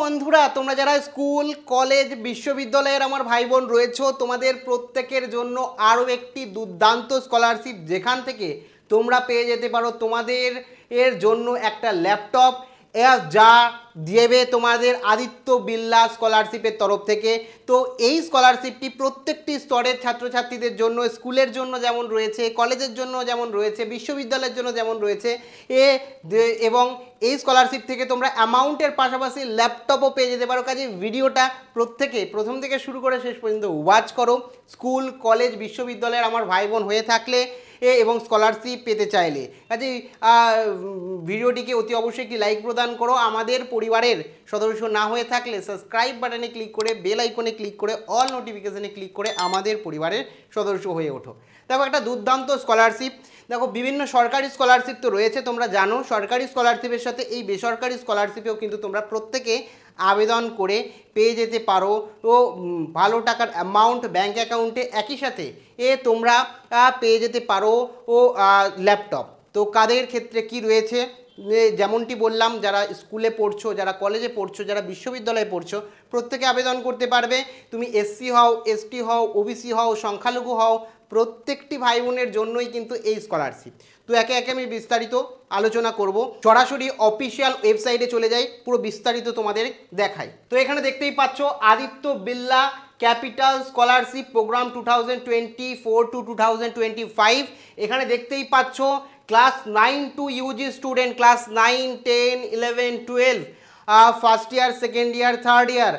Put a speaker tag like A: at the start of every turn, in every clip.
A: বন্ধুরা তোমরা যারা স্কুল কলেজ বিশ্ববিদ্যালয়ের আমার ভাই বোন রয়েছে তোমাদের প্রত্যেকের জন্য আরও একটি দুর্দান্ত স্কলারশিপ যেখান থেকে তোমরা পেয়ে যেতে পারো তোমাদের এর জন্য একটা ল্যাপটপ যা দেবে তোমাদের আদিত্য বিল্লা স্কলারশিপের তরফ থেকে তো এই স্কলারশিপটি প্রত্যেকটি স্তরের ছাত্রছাত্রীদের জন্য স্কুলের জন্য যেমন রয়েছে কলেজের জন্য যেমন রয়েছে বিশ্ববিদ্যালয়ের জন্য যেমন রয়েছে এ এবং এই স্কলারশিপ থেকে তোমরা অ্যামাউন্টের পাশাপাশি ল্যাপটপও পেয়ে যেতে পারো কাজে ভিডিওটা প্রত্যেকে প্রথম থেকে শুরু করে শেষ পর্যন্ত ওয়াচ করো স্কুল কলেজ বিশ্ববিদ্যালয়ের আমার ভাই বোন হয়ে থাকলে এবং স্কলারশিপ পেতে চাইলে কাজে ভিডিওটিকে অতি অবশ্যই একটি লাইক প্রদান করো আমাদের পরিবারের সদস্য না হয়ে থাকলে সাবস্ক্রাইব বাটনে ক্লিক করে বেল আইকনে ক্লিক করে অল নোটিফিকেশানে ক্লিক করে আমাদের পরিবারের সদস্য হয়ে ওঠো দেখো একটা দুর্দান্ত স্কলারশিপ দেখো বিভিন্ন সরকারি স্কলারশিপ তো রয়েছে তোমরা জানো সরকারি স্কলারশিপের সাথে এই বেসরকারি স্কলারশিপেও কিন্তু তোমরা প্রত্যেকে আবেদন করে পেয়ে যেতে পারো ও ভালো টাকার অ্যামাউন্ট ব্যাঙ্ক অ্যাকাউন্টে একই সাথে এ তোমরা পেয়ে যেতে পারো ও ল্যাপটপ তো কাদের ক্ষেত্রে কি রয়েছে যেমনটি বললাম যারা স্কুলে পড়ছো যারা কলেজে পড়ছো যারা বিশ্ববিদ্যালয়ে পড়ছো প্রত্যেকে আবেদন করতে পারবে তুমি এসসি হও এসটি হও ওবিসি হও সংখ্যালঘু হও প্রত্যেকটি ভাই বোনের জন্যই কিন্তু এই স্কলারশিপ তো একে একে আমি বিস্তারিত আলোচনা করব সরাসরি অফিসিয়াল ওয়েবসাইটে চলে যাই পুরো বিস্তারিত তোমাদের দেখাই তো এখানে দেখতেই পাচ্ছ Aditya Birla capital scholarship program two thousand twenty four to two thousand twenty five এখানে দেখতেই পাচ্ছ class nine to UG student class nine ten eleven twelve first year second year third year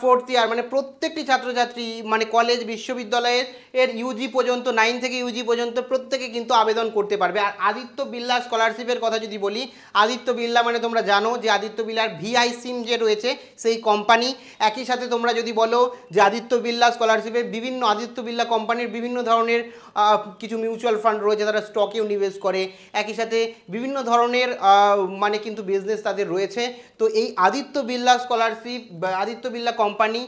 A: fourth year মানে প্রত্যেকটি ছাত্রছাত্রী মানে কলেজ বিশ্ববিদ্যালয়ের এর Yuji পর্যন্ত নাইন থেকে ইউজি পর্যন্ত প্রত্যেকে কিন্তু আবেদন করতে পারবে আর আদিত্য বিল্লা স্কলারশিপের কথা যদি বলি আদিত্য বিল্লা মানে তোমরা জানো যে আদিত্য বিল্লার ভিআই সিম যে রয়েছে সেই কোম্পানি একই সাথে তোমরা যদি বলো যে আদিত্য বিল্লা স্কলারশিপে বিভিন্ন আদিত্য বিল্লা কোম্পানির বিভিন্ন ধরনের কিছু মিউচুয়াল ফান্ড রয়েছে তারা স্টকেও নিবেশ করে একই সাথে বিভিন্ন ধরনের মানে কিন্তু বিজনেস তাদের রয়েছে তো এই আদিত্য বিল্লা স্কলারশিপ আদিত্য বিল্লা আলহামদুলিল্লাহ কোম্পানি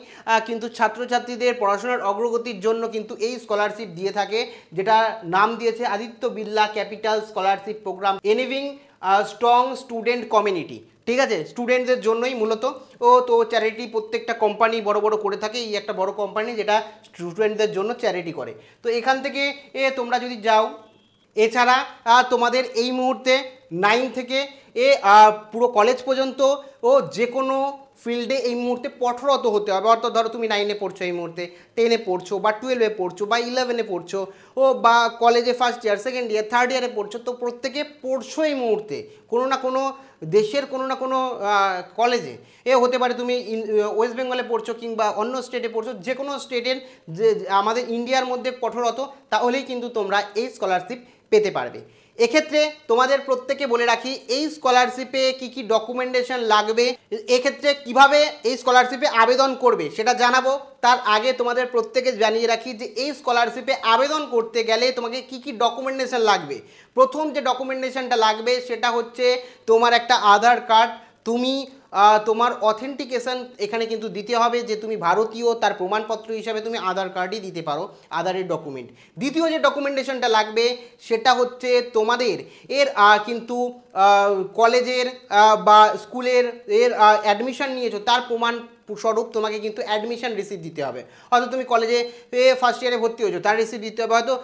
A: কিন্তু ছাত্রছাত্রীদের পড়াশোনার অগ্রগতির জন্য কিন্তু এই স্কলারশিপ দিয়ে থাকে যেটা নাম দিয়েছে Aditya Birla capital scholarship program এনিভিং স্ট্রং স্টুডেন্ট কমিউনিটি ঠিক আছে স্টুডেন্টদের জন্যই মূলত ও তো চ্যারিটি প্রত্যেকটা কোম্পানি বড় বড় করে থাকে এই একটা বড় কোম্পানি যেটা স্টুডেন্টদের জন্য চ্যারিটি করে তো এখান থেকে এ তোমরা যদি যাও এছাড়া তোমাদের এই মুহূর্তে নাইন থেকে এ পুরো কলেজ পর্যন্ত ও যে কোনো ফিল্ডে এই মুহূর্তে পঠরত হতে হবে অর্থাৎ ধরো তুমি নাইনে পড়ছো এই মুহূর্তে টেনে পড়ছো বা টুয়েলভে পড়ছো বা ইলেভেনে পড়ছো ও বা কলেজে first year second year third ইয়ারে পড়ছো তো প্রত্যেকে পড়ছো এই মুহূর্তে কোনো না কোনো দেশের কোনো না কোনো কলেজে এ হতে পারে তুমি ওয়েস্ট বেঙ্গলে পড়ছো কিংবা অন্য স্টেটে পড়ছো যে কোনো স্টেটের যে আমাদের ইন্ডিয়ার মধ্যে কঠোরত তাহলেই কিন্তু তোমরা এই স্কলারশিপ পেতে পারবে এক্ষেত্রে তোমাদের প্রত্যেকে বলে রাখি এই স্কলারশিপে কি কি ডকুমেন্টেশন লাগবে এক্ষেত্রে কিভাবে এই স্কলারশিপে আবেদন করবে সেটা জানাবো তার আগে তোমাদের প্রত্যেকে জানিয়ে রাখি যে এই স্কলারশিপে আবেদন করতে গেলে তোমাকে কি কি ডকুমেন্টেশন লাগবে প্রথম যে ডকুমেন্টেশনটা লাগবে সেটা হচ্ছে তোমার একটা আধার কার্ড তুমি তোমার অথেন্টিকেশান এখানে কিন্তু দিতে হবে যে তুমি ভারতীয় তার প্রমাণপত্র হিসাবে তুমি আধার কার্ডই দিতে পারো আধারের ডকুমেন্ট দ্বিতীয় যে ডকুমেন্টেশনটা লাগবে সেটা হচ্ছে তোমাদের এর কিন্তু কলেজের বা স্কুলের এর অ্যাডমিশন নিয়েছো তার প্রমাণ স্বরূপ তোমাকে কিন্তু অ্যাডমিশান রিসিপ্ট দিতে হবে হয়তো তুমি কলেজে ফার্স্ট ইয়ারে ভর্তি হয়েছো তার রিসিপ্ট দিতে হবে হয়তো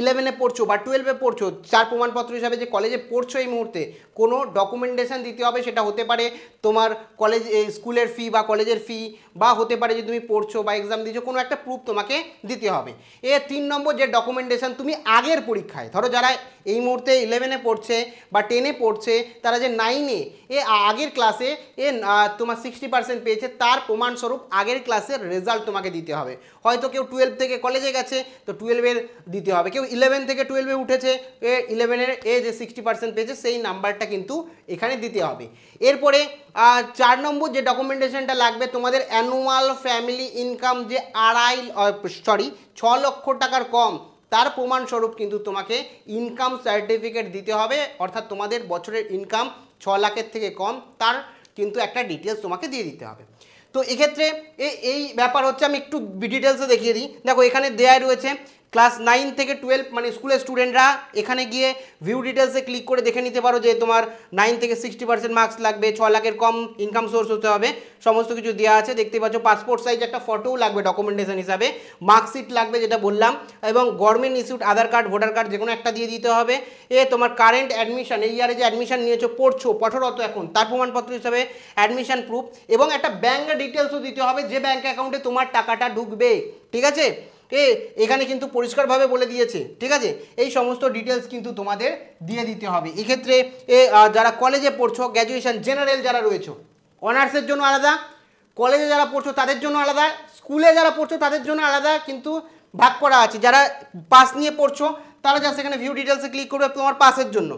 A: ইলেভেনে পড়ছো বা টুয়েলভে পড়ছো চার প্রমাণপত্র হিসাবে যে কলেজে পড়ছো এই মুহূর্তে কোনো ডকুমেন্টেশান দিতে হবে সেটা হতে পারে তোমার কলেজ স্কুলের ফি বা কলেজের ফি বা হতে পারে যে তুমি পড়ছো বা এক্সাম দিচ্ছ কোনো একটা প্রুফ তোমাকে দিতে হবে এ তিন নম্বর যে ডকুমেন্টেশান তুমি আগের পরীক্ষায় ধরো যারা এই মুহূর্তে ইলেভেনে পড়ছে বা টেনে পড়ছে তারা যে নাইনে এ আগের ক্লাসে এ তোমার সিক্সটি পার্সেন্ট পেয়েছে তার প্রমাণস্বরূপ আগের ক্লাসের রেজাল্ট তোমাকে দিতে হবে হয়তো কেউ টুয়েলভ থেকে কলেজে গেছে তো টুয়েলভের দিতে হবে কেউ ইলেভেন থেকে টুয়েলভে উঠেছে এ ইলেভেনের এ যে সিক্সটি পার্সেন্ট পেয়েছে সেই নাম্বারটা কিন্তু এখানে দিতে হবে এরপরে চার নম্বর যে ডকুমেন্টেশনটা লাগবে তোমাদের অ্যানুয়াল ফ্যামিলি ইনকাম যে আড়াই সরি ছ লক্ষ টাকার কম তার প্রমাণস্বরূপ কিন্তু তোমাকে ইনকাম সার্টিফিকেট দিতে হবে অর্থাৎ তোমাদের বছরের ইনকাম ছ লাখের থেকে কম তার কিন্তু একটা ডিটেলস তোমাকে দিয়ে দিতে হবে তো এক্ষেত্রে এই ব্যাপার হচ্ছে আমি একটু ডিটেলসে দেখিয়ে দিই দেখো এখানে দেয়াই রয়েছে ক্লাস নাইন থেকে টুয়েলভ মানে স্কুলের স্টুডেন্টরা এখানে গিয়ে ভিউ ডিটেলসে ক্লিক করে দেখে নিতে পারো যে তোমার নাইন থেকে সিক্সটি পার্সেন্ট মার্কস লাগবে ছ লাখের কম ইনকাম সোর্স হতে হবে সমস্ত কিছু দেওয়া আছে দেখতে পাচ্ছ পাসপোর্ট সাইজ একটা ফটোও লাগবে ডকুমেন্টেশন হিসাবে মার্কশিট লাগবে যেটা বললাম এবং government issued Aadhaar card voter card যে কোনো একটা দিয়ে দিতে হবে এ তোমার কারেন্ট অ্যাডমিশন এই ইয়ারে যে অ্যাডমিশন নিয়েছো পড়ছো পঠরত এখন তার প্রমাণপত্র হিসাবে অ্যাডমিশন প্রুফ এবং একটা ব্যাঙ্কের ডিটেলসও দিতে হবে যে ব্যাঙ্ক অ্যাকাউন্টে তোমার টাকাটা ঢুকবে ঠিক আছে এ এখানে কিন্তু পরিষ্কারভাবে বলে দিয়েছে ঠিক আছে এই সমস্ত ডিটেলস কিন্তু তোমাদের দিয়ে দিতে হবে এক্ষেত্রে এ যারা কলেজে পড়ছো গ্র্যাজুয়েশন জেনারেল যারা রয়েছে অনার্সের জন্য আলাদা কলেজে যারা পড়ছো তাদের জন্য আলাদা স্কুলে যারা পড়ছো তাদের জন্য আলাদা কিন্তু ভাগ করা আছে যারা পাস নিয়ে পড়ছো তারা যা সেখানে ভিউ ডিটেলসে ক্লিক করবে তোমার পাসের জন্য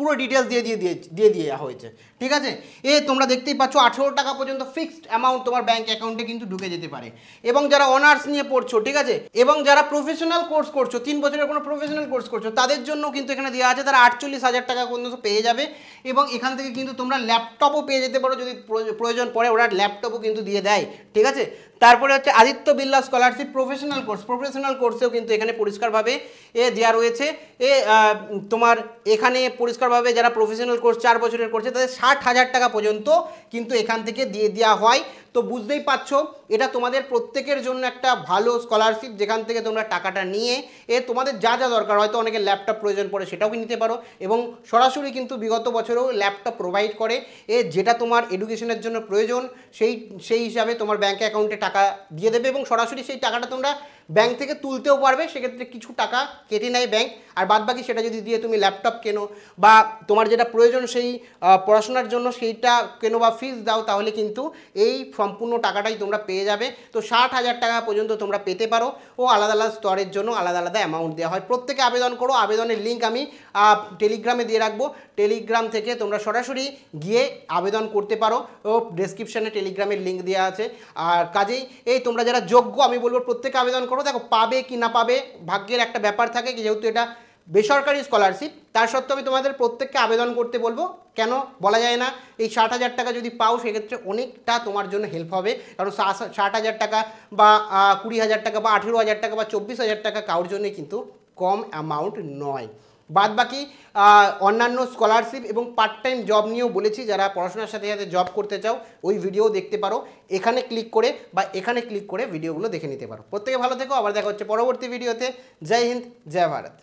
A: পুরো ডিটেলস দিয়ে দিয়ে দিয়ে দিয়ে দেওয়া হয়েছে ঠিক আছে এ তোমরা দেখতেই পাচ্ছ আঠেরো টাকা পর্যন্ত ফিক্সড অ্যামাউন্ট তোমার ব্যাঙ্ক অ্যাকাউন্টে কিন্তু ঢুকে যেতে পারে এবং যারা অনার্স নিয়ে পড়ছো ঠিক আছে এবং যারা প্রফেশনাল কোর্স করছো তিন বছরের কোনো প্রফেশনাল কোর্স করছো তাদের জন্য কিন্তু এখানে দেওয়া আছে তারা আটচল্লিশ হাজার টাকা পর্যন্ত পেয়ে যাবে এবং এখান থেকে কিন্তু তোমরা ল্যাপটপও পেয়ে যেতে পারো যদি প্রয়োজন পড়ে ওরা ল্যাপটপও কিন্তু দিয়ে দেয় ঠিক আছে তারপরে হচ্ছে Aditya Birla scholarship professional course professional কোর্সেও কিন্তু এখানে পরিষ্কারভাবে এ দেওয়া রয়েছে এ তোমার এখানে পরিষ্কারভাবে যারা প্রফেশনাল কোর্স চার বছরের করছে তাদের ষাট হাজার টাকা পর্যন্ত কিন্তু এখান থেকে দিয়ে দেওয়া হয় তো বুঝতেই পারছো এটা তোমাদের প্রত্যেকের জন্য একটা ভালো স্কলারশিপ যেখান থেকে তোমরা টাকাটা নিয়ে এ তোমাদের যা যা দরকার হয়তো অনেকে ল্যাপটপ প্রয়োজন পড়ে সেটাও নিতে পারো এবং সরাসরি কিন্তু বিগত বছরেও ল্যাপটপ প্রোভাইড করে এ যেটা তোমার এডুকেশনের জন্য প্রয়োজন সেই সেই হিসাবে তোমার ব্যাঙ্ক অ্যাকাউন্টে টাকা দিয়ে দেবে এবং সরাসরি সেই টাকাটা তোমরা ব্যাংক থেকে তুলতেও পারবে সেক্ষেত্রে কিছু টাকা কেটে নেয় ব্যাংক আর বাদ বাকি সেটা যদি দিয়ে তুমি ল্যাপটপ কেনো বা তোমার যেটা প্রয়োজন সেই পড়াশোনার জন্য সেইটা কেনো বা ফিজ দাও তাহলে কিন্তু এই সম্পূর্ণ টাকাটাই তোমরা পেয়ে যাবে তো ষাট হাজার টাকা পর্যন্ত তোমরা পেতে পারো ও আলাদা আলাদা স্তরের জন্য আলাদা আলাদা অ্যামাউন্ট দেওয়া হয় প্রত্যেকে আবেদন করো আবেদনের লিঙ্ক আমি টেলিগ্রামে দিয়ে রাখবো টেলিগ্রাম থেকে তোমরা সরাসরি গিয়ে আবেদন করতে পারো ও ডেসক্রিপশানে টেলিগ্রামের লিঙ্ক দেওয়া আছে আর কাজেই এই তোমরা যারা যোগ্য আমি বলবো প্রত্যেকে আবেদন করো করবো দেখো পাবে কি না পাবে ভাগ্যের একটা ব্যাপার থাকে যেহেতু এটা বেসরকারি স্কলারশিপ তার সত্ত্বেও আমি তোমাদের প্রত্যেককে আবেদন করতে বলবো কেন বলা যায় না এই ষাট হাজার টাকা যদি পাও সেক্ষেত্রে অনেকটা তোমার জন্য হেল্প হবে কারণ ষাট হাজার টাকা বা কুড়ি হাজার টাকা বা আঠেরো হাজার টাকা বা চব্বিশ হাজার টাকা কারোর জন্যই কিন্তু কম অ্যামাউন্ট নয় বাদ বাকি অন্যান্য স্কলারশিপ এবং পার্ট টাইম জব নিয়েও বলেছি যারা পড়াশোনার সাথে সাথে জব করতে চাও ওই ভিডিও দেখতে পারো এখানে ক্লিক করে বা এখানে ক্লিক করে ভিডিওগুলো দেখে নিতে পারো প্রত্যেকে ভালো থেকো আবার দেখা হচ্ছে পরবর্তী ভিডিওতে জয় হিন্দ জয় ভারত